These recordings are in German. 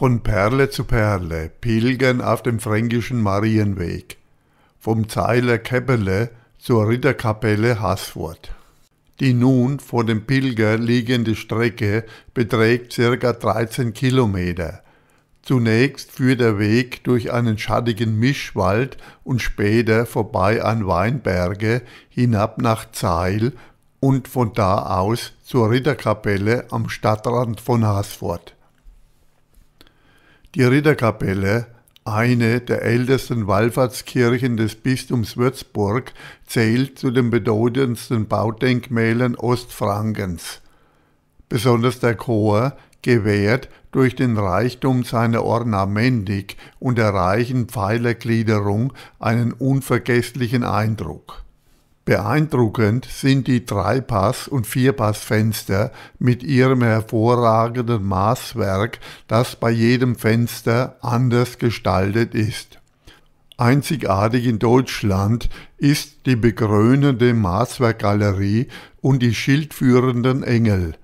Von Perle zu Perle pilgern auf dem fränkischen Marienweg, vom Zeiler Käppele zur Ritterkapelle Haßfurt. Die nun vor dem Pilger liegende Strecke beträgt circa 13 Kilometer. Zunächst führt der Weg durch einen schattigen Mischwald und später vorbei an Weinberge hinab nach Zeil und von da aus zur Ritterkapelle am Stadtrand von Haßfurt. Die Ritterkapelle, eine der ältesten Wallfahrtskirchen des Bistums Würzburg, zählt zu den bedeutendsten Baudenkmälern Ostfrankens. Besonders der Chor, gewährt durch den Reichtum seiner Ornamentik und der reichen Pfeilergliederung einen unvergesslichen Eindruck Beeindruckend sind die Dreipass- und Vierpassfenster mit ihrem hervorragenden Maßwerk, das bei jedem Fenster anders gestaltet ist. Einzigartig in Deutschland ist die bekrönende Maßwerkgalerie und die schildführenden Engel.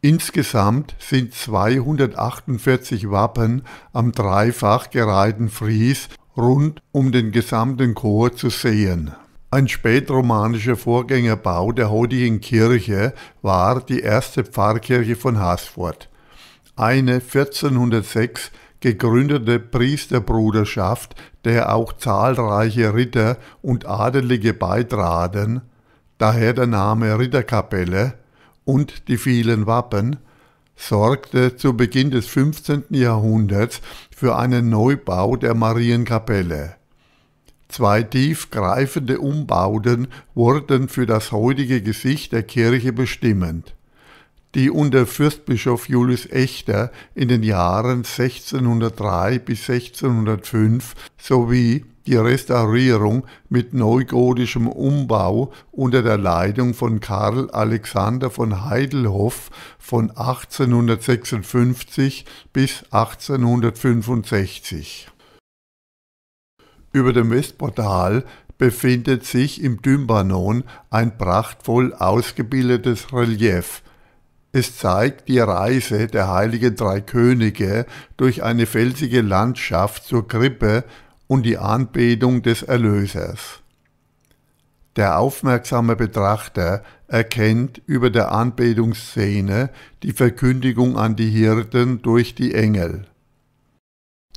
Insgesamt sind 248 Wappen am dreifach gereihten Fries rund um den gesamten Chor zu sehen. Ein spätromanischer Vorgängerbau der heutigen Kirche war die erste Pfarrkirche von Hasfurt. Eine 1406 gegründete Priesterbruderschaft, der auch zahlreiche Ritter und Adelige beitraten, daher der Name Ritterkapelle und die vielen Wappen, sorgte zu Beginn des 15. Jahrhunderts für einen Neubau der Marienkapelle. Zwei tiefgreifende Umbauten wurden für das heutige Gesicht der Kirche bestimmend. Die unter Fürstbischof Julius Echter in den Jahren 1603 bis 1605 sowie die Restaurierung mit neugotischem Umbau unter der Leitung von Karl Alexander von Heidelhoff von 1856 bis 1865. Über dem Westportal befindet sich im Dymbanon ein prachtvoll ausgebildetes Relief. Es zeigt die Reise der heiligen drei Könige durch eine felsige Landschaft zur Krippe und die Anbetung des Erlösers. Der aufmerksame Betrachter erkennt über der Anbetungsszene die Verkündigung an die Hirten durch die Engel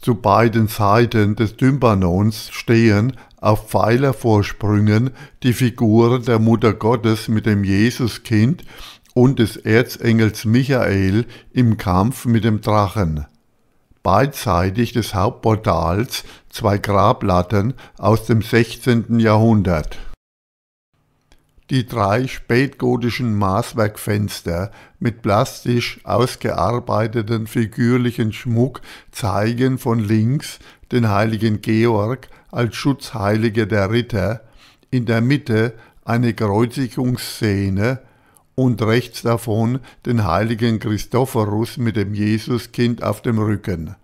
zu beiden Seiten des Dympanons stehen auf Pfeilervorsprüngen die Figuren der Mutter Gottes mit dem Jesuskind und des Erzengels Michael im Kampf mit dem Drachen. Beidseitig des Hauptportals zwei Grablatten aus dem 16. Jahrhundert die drei spätgotischen Maßwerkfenster mit plastisch ausgearbeiteten figürlichen Schmuck zeigen von links den heiligen Georg als Schutzheiliger der Ritter, in der Mitte eine Kreuzigungsszene und rechts davon den heiligen Christophorus mit dem Jesuskind auf dem Rücken.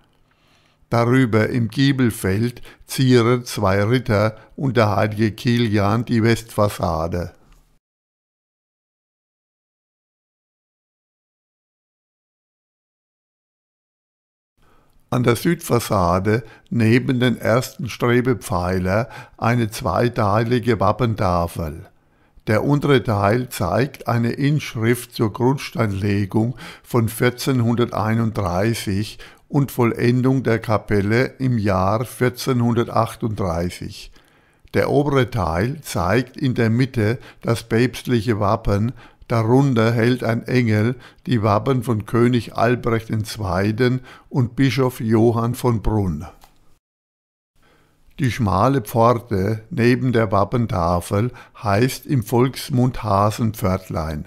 Darüber im Giebelfeld zieren zwei Ritter und der heilige Kilian die Westfassade. an der Südfassade neben den ersten Strebepfeiler eine zweiteilige Wappentafel. Der untere Teil zeigt eine Inschrift zur Grundsteinlegung von 1431 und Vollendung der Kapelle im Jahr 1438. Der obere Teil zeigt in der Mitte das päpstliche Wappen Darunter hält ein Engel die Wappen von König Albrecht II. und Bischof Johann von Brunn. Die schmale Pforte neben der Wappentafel heißt im Volksmund Hasenpförtlein.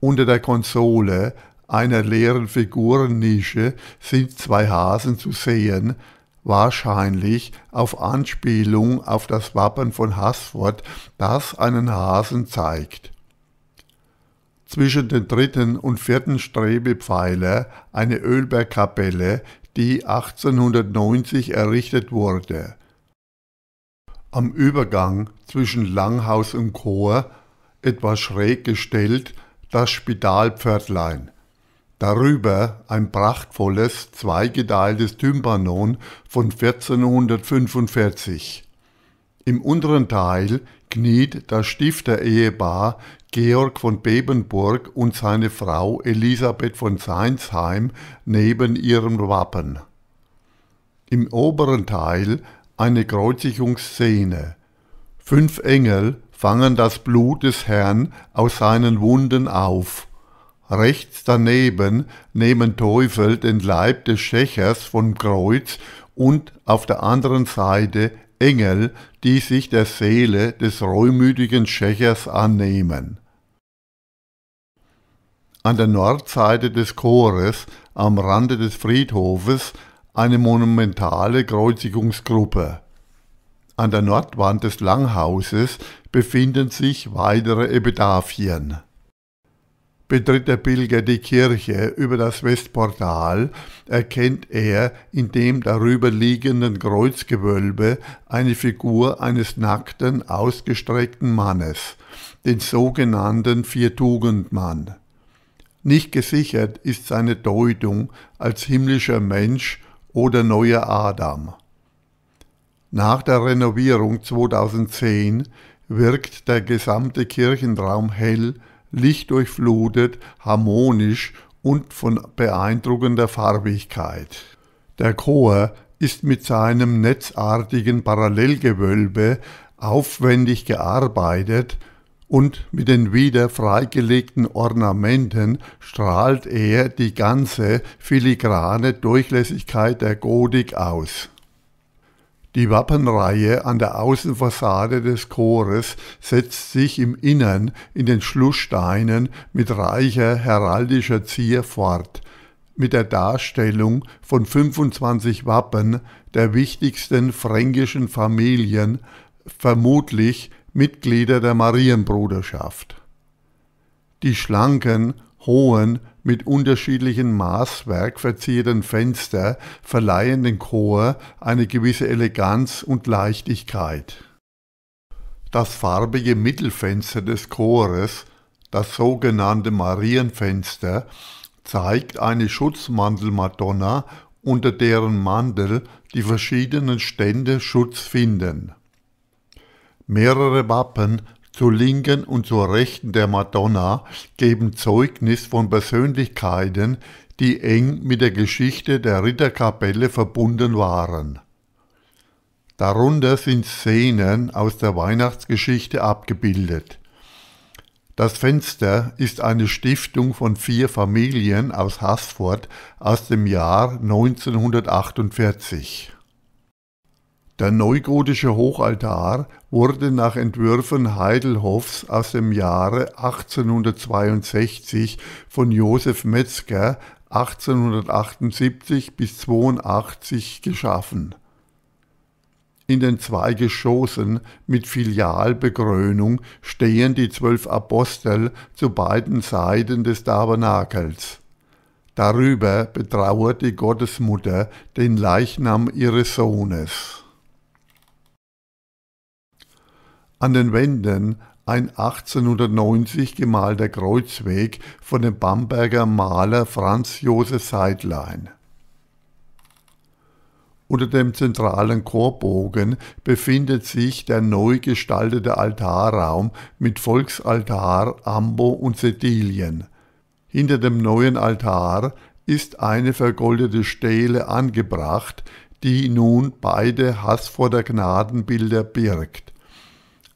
Unter der Konsole einer leeren Figurennische sind zwei Hasen zu sehen, wahrscheinlich auf Anspielung auf das Wappen von Haßfurt, das einen Hasen zeigt zwischen den dritten und vierten Strebepfeiler eine Ölbergkapelle, die 1890 errichtet wurde. Am Übergang zwischen Langhaus und Chor, etwas schräg gestellt, das Spitalpförtlein. Darüber ein prachtvolles zweigeteiltes Tympanon von 1445. Im unteren Teil kniet das Stifter-Ehepaar Georg von Bebenburg und seine Frau Elisabeth von Seinsheim neben ihrem Wappen. Im oberen Teil eine Kreuzigungsszene. Fünf Engel fangen das Blut des Herrn aus seinen Wunden auf. Rechts daneben nehmen Teufel den Leib des Schächers vom Kreuz und auf der anderen Seite Engel, die sich der Seele des reumütigen Schächers annehmen. An der Nordseite des Chores, am Rande des Friedhofes, eine monumentale Kreuzigungsgruppe. An der Nordwand des Langhauses befinden sich weitere Epitaphien. Betritt der Pilger die Kirche über das Westportal, erkennt er in dem darüber liegenden Kreuzgewölbe eine Figur eines nackten, ausgestreckten Mannes, den sogenannten Viertugendmann. Nicht gesichert ist seine Deutung als himmlischer Mensch oder neuer Adam. Nach der Renovierung 2010 wirkt der gesamte Kirchenraum hell lichtdurchflutet, harmonisch und von beeindruckender Farbigkeit. Der Chor ist mit seinem netzartigen Parallelgewölbe aufwendig gearbeitet und mit den wieder freigelegten Ornamenten strahlt er die ganze filigrane Durchlässigkeit der Gotik aus. Die Wappenreihe an der Außenfassade des Chores setzt sich im Innern in den Schlusssteinen mit reicher heraldischer Zier fort, mit der Darstellung von 25 Wappen der wichtigsten fränkischen Familien, vermutlich Mitglieder der Marienbruderschaft. Die schlanken hohen, mit unterschiedlichem Maßwerk verzierten Fenster verleihen dem Chor eine gewisse Eleganz und Leichtigkeit. Das farbige Mittelfenster des Chores, das sogenannte Marienfenster, zeigt eine Schutzmantelmadonna, unter deren Mantel die verschiedenen Stände Schutz finden. Mehrere Wappen zur Linken und zur Rechten der Madonna geben Zeugnis von Persönlichkeiten, die eng mit der Geschichte der Ritterkapelle verbunden waren. Darunter sind Szenen aus der Weihnachtsgeschichte abgebildet. Das Fenster ist eine Stiftung von vier Familien aus Haßfurt aus dem Jahr 1948. Der neugotische Hochaltar wurde nach Entwürfen Heidelhoffs aus dem Jahre 1862 von Josef Metzger 1878 bis 82 geschaffen. In den zwei Geschossen mit Filialbekrönung stehen die zwölf Apostel zu beiden Seiten des Tabernakels. Darüber betrauert die Gottesmutter den Leichnam ihres Sohnes. An den Wänden ein 1890 gemalter Kreuzweg von dem Bamberger Maler Franz Josef Seidlein. Unter dem zentralen Chorbogen befindet sich der neu gestaltete Altarraum mit Volksaltar, Ambo und Sedilien. Hinter dem neuen Altar ist eine vergoldete Stele angebracht, die nun beide Haßforder Gnadenbilder birgt.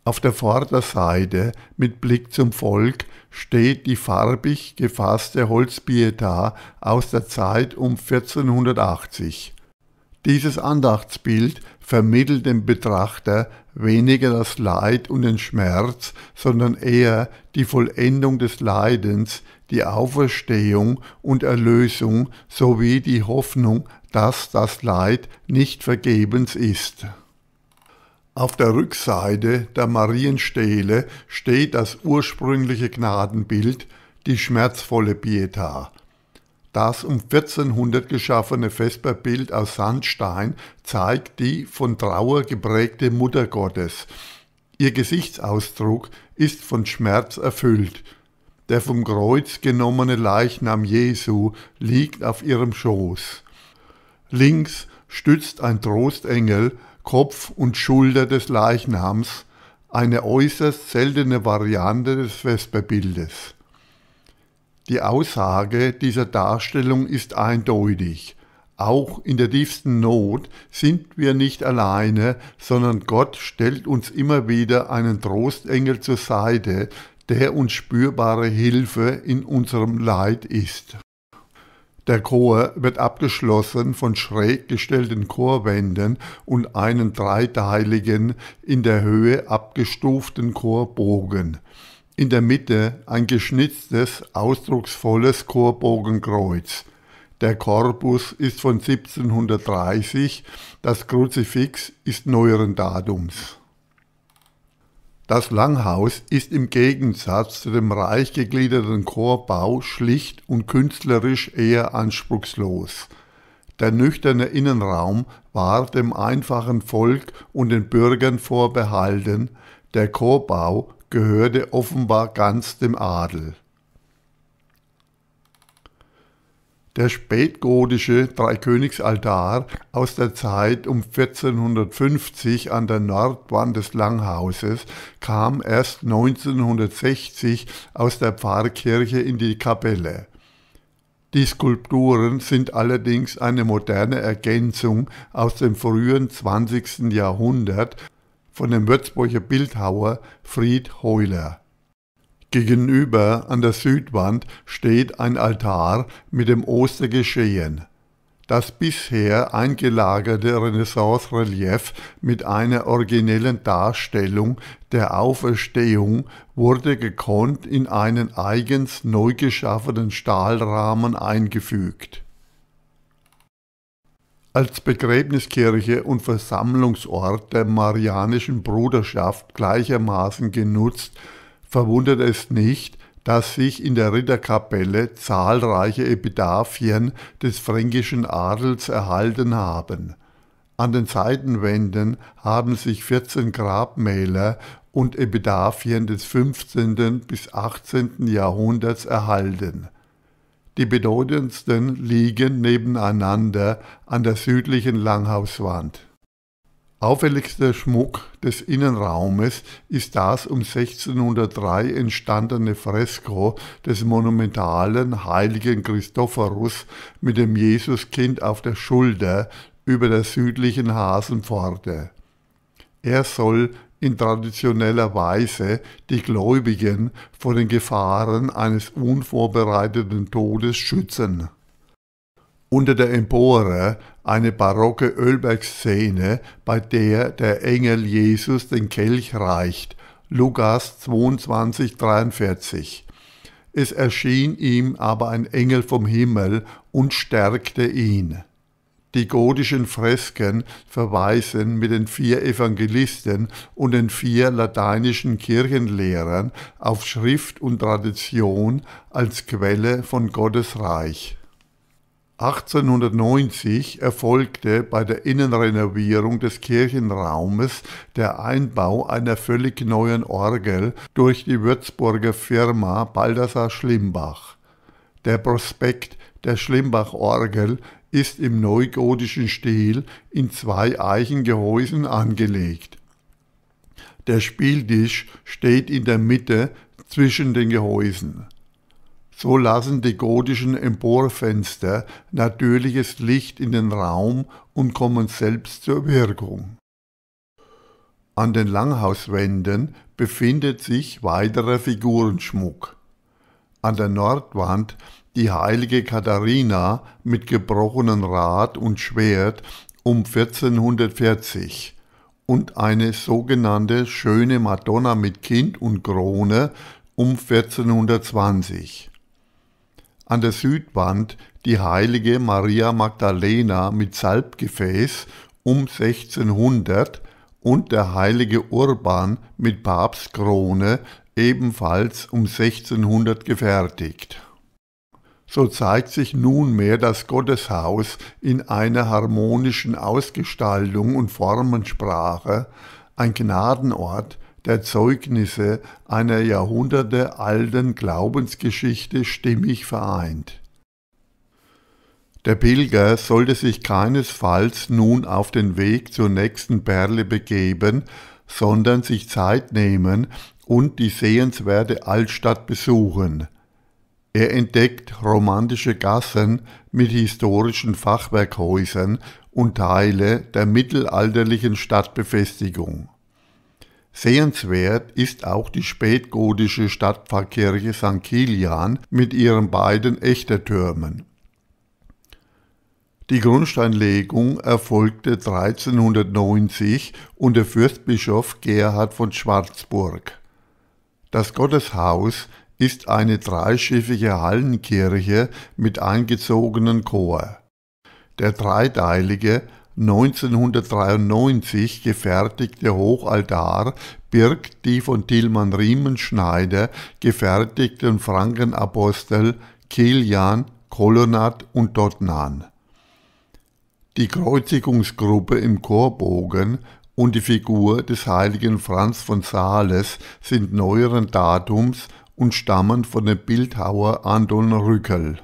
Auf der Vorderseite mit Blick zum Volk steht die farbig gefasste Holzpietà aus der Zeit um 1480. Dieses Andachtsbild vermittelt dem Betrachter weniger das Leid und den Schmerz, sondern eher die Vollendung des Leidens, die Auferstehung und Erlösung sowie die Hoffnung, dass das Leid nicht vergebens ist. Auf der Rückseite der Marienstele steht das ursprüngliche Gnadenbild, die schmerzvolle Pieta. Das um 1400 geschaffene Vesperbild aus Sandstein zeigt die von Trauer geprägte Mutter Gottes. Ihr Gesichtsausdruck ist von Schmerz erfüllt. Der vom Kreuz genommene Leichnam Jesu liegt auf ihrem Schoß. Links stützt ein Trostengel Kopf und Schulter des Leichnams, eine äußerst seltene Variante des Vesperbildes. Die Aussage dieser Darstellung ist eindeutig. Auch in der tiefsten Not sind wir nicht alleine, sondern Gott stellt uns immer wieder einen Trostengel zur Seite, der uns spürbare Hilfe in unserem Leid ist. Der Chor wird abgeschlossen von schräg gestellten Chorwänden und einen dreiteiligen, in der Höhe abgestuften Chorbogen. In der Mitte ein geschnitztes, ausdrucksvolles Chorbogenkreuz. Der Korpus ist von 1730, das Kruzifix ist neueren Datums. Das Langhaus ist im Gegensatz zu dem reich gegliederten Chorbau schlicht und künstlerisch eher anspruchslos. Der nüchterne Innenraum war dem einfachen Volk und den Bürgern vorbehalten, der Chorbau gehörte offenbar ganz dem Adel Der spätgotische Dreikönigsaltar aus der Zeit um 1450 an der Nordwand des Langhauses kam erst 1960 aus der Pfarrkirche in die Kapelle. Die Skulpturen sind allerdings eine moderne Ergänzung aus dem frühen 20. Jahrhundert von dem Würzburger Bildhauer Fried Heuler Gegenüber an der Südwand steht ein Altar mit dem Ostergeschehen. Das bisher eingelagerte Renaissance-Relief mit einer originellen Darstellung der Auferstehung wurde gekonnt in einen eigens neu geschaffenen Stahlrahmen eingefügt. Als Begräbniskirche und Versammlungsort der Marianischen Bruderschaft gleichermaßen genutzt verwundert es nicht, dass sich in der Ritterkapelle zahlreiche Epitaphien des fränkischen Adels erhalten haben. An den Seitenwänden haben sich 14 Grabmäler und Epitaphien des 15. bis 18. Jahrhunderts erhalten. Die bedeutendsten liegen nebeneinander an der südlichen Langhauswand. Auffälligster Schmuck des Innenraumes ist das um 1603 entstandene Fresko des monumentalen heiligen Christophorus mit dem Jesuskind auf der Schulter über der südlichen Hasenpforte. Er soll in traditioneller Weise die Gläubigen vor den Gefahren eines unvorbereiteten Todes schützen. Unter der Empore eine barocke Ölbergszene, bei der der Engel Jesus den Kelch reicht, Lukas 22, 43. Es erschien ihm aber ein Engel vom Himmel und stärkte ihn. Die gotischen Fresken verweisen mit den vier Evangelisten und den vier lateinischen Kirchenlehrern auf Schrift und Tradition als Quelle von Gottes Reich. 1890 erfolgte bei der Innenrenovierung des Kirchenraumes der Einbau einer völlig neuen Orgel durch die Würzburger Firma Baldassar Schlimbach. Der Prospekt der Schlimbach-Orgel ist im neugotischen Stil in zwei Eichengehäusen angelegt. Der Spieltisch steht in der Mitte zwischen den Gehäusen. So lassen die gotischen Emporfenster natürliches Licht in den Raum und kommen selbst zur Wirkung. An den Langhauswänden befindet sich weiterer Figurenschmuck. An der Nordwand die heilige Katharina mit gebrochenen Rad und Schwert um 1440 und eine sogenannte schöne Madonna mit Kind und Krone um 1420 an der Südwand die heilige Maria Magdalena mit Salbgefäß um 1600 und der heilige Urban mit Papstkrone ebenfalls um 1600 gefertigt. So zeigt sich nunmehr das Gotteshaus in einer harmonischen Ausgestaltung und Formensprache, ein Gnadenort, der Zeugnisse einer jahrhundertealten Glaubensgeschichte stimmig vereint. Der Pilger sollte sich keinesfalls nun auf den Weg zur nächsten Perle begeben, sondern sich Zeit nehmen und die sehenswerte Altstadt besuchen. Er entdeckt romantische Gassen mit historischen Fachwerkhäusern und Teile der mittelalterlichen Stadtbefestigung. Sehenswert ist auch die spätgotische Stadtpfarrkirche St. Kilian mit ihren beiden Echtertürmen. Die Grundsteinlegung erfolgte 1390 unter Fürstbischof Gerhard von Schwarzburg. Das Gotteshaus ist eine dreischiffige Hallenkirche mit eingezogenem Chor. Der dreiteilige 1993 gefertigte Hochaltar birgt die von Tilman Riemenschneider gefertigten Frankenapostel Kilian, Kolonat und Totnan. Die Kreuzigungsgruppe im Chorbogen und die Figur des heiligen Franz von Sales sind neueren Datums und stammen von dem Bildhauer Anton Rückel.